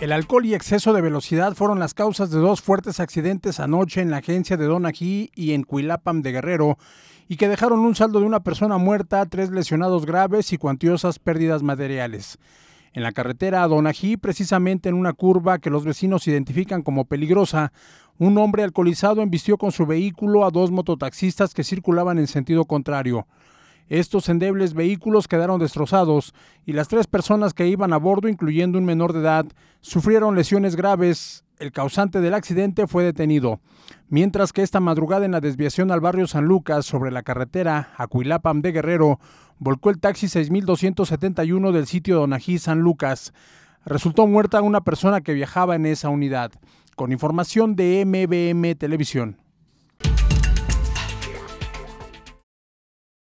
El alcohol y exceso de velocidad fueron las causas de dos fuertes accidentes anoche en la agencia de Donají y en Cuilapam de Guerrero, y que dejaron un saldo de una persona muerta, tres lesionados graves y cuantiosas pérdidas materiales. En la carretera a Donají, precisamente en una curva que los vecinos identifican como peligrosa, un hombre alcoholizado embistió con su vehículo a dos mototaxistas que circulaban en sentido contrario. Estos endebles vehículos quedaron destrozados y las tres personas que iban a bordo, incluyendo un menor de edad, sufrieron lesiones graves. El causante del accidente fue detenido. Mientras que esta madrugada en la desviación al barrio San Lucas sobre la carretera Acuilapam de Guerrero, volcó el taxi 6271 del sitio Donají San Lucas. Resultó muerta una persona que viajaba en esa unidad. Con información de MBM Televisión.